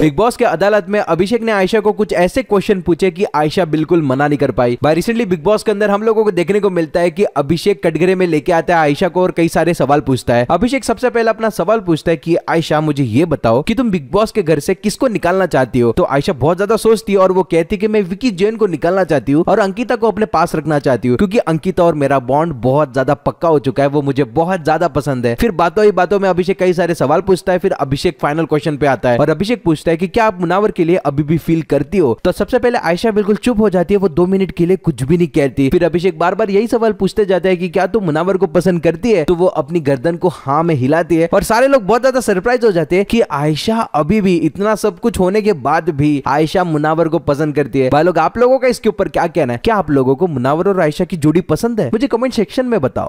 big boss के अदालत में अभिषेक ने आयशा को कुछ ऐसे क्वेश्चन पूछे कि आयशा बिल्कुल मना नहीं कर पाई भाई रिसेंटली बिग बॉस के अंदर हम लोगों को देखने को मिलता है कि अभिषेक कटघरे में लेके आता है आयशा को और कई सारे सवाल पूछता है अभिषेक सबसे पहले अपना सवाल पूछता है कि आयशा मुझे ये बताओ कि तुम बिग बॉस के घर से किसको निकालना चाहती हो तो आयशा बहुत ज्यादा सोचती है और वो कहती है की मैं विकी जैन को निकालना चाहती हूँ और अंकिता को अपने पास रखना चाहती हूँ क्योंकि अंकिता और मेरा बॉन्ड बहुत ज्यादा पक्का हो चुका है वो मुझे बहुत ज्यादा पसंद है फिर बातों ही बातों में अभिषेक कई सारे सवाल पूछता है फिर अभिषेक फाइनल क्वेश्चन पे आता है और अभिषेक पूछता पूछता है कि क्या आप मुनावर के लिए अभी भी फील करती हो तो सबसे पहले आयशा बिल्कुल चुप हो जाती है वो दो मिनट के लिए कुछ भी नहीं कहती फिर अभिषेक बार बार यही सवाल पूछते जाते हैं की क्या तुम मुनावर को पसंद करती है तो वो अपनी गर्दन को हाँ में हिलाती है और सारे लोग बहुत ज्यादा सरप्राइज हो जाते हैं की आयशा अभी भी इतना सब कुछ होने के बाद भी आयशा मुनावर को पसंद करती है भाई लोग आप लोगों का इसके ऊपर क्या कहना है क्या आप लोगों को मुनावर और आयशा की जोड़ी पसंद है मुझे कमेंट सेक्शन में बताओ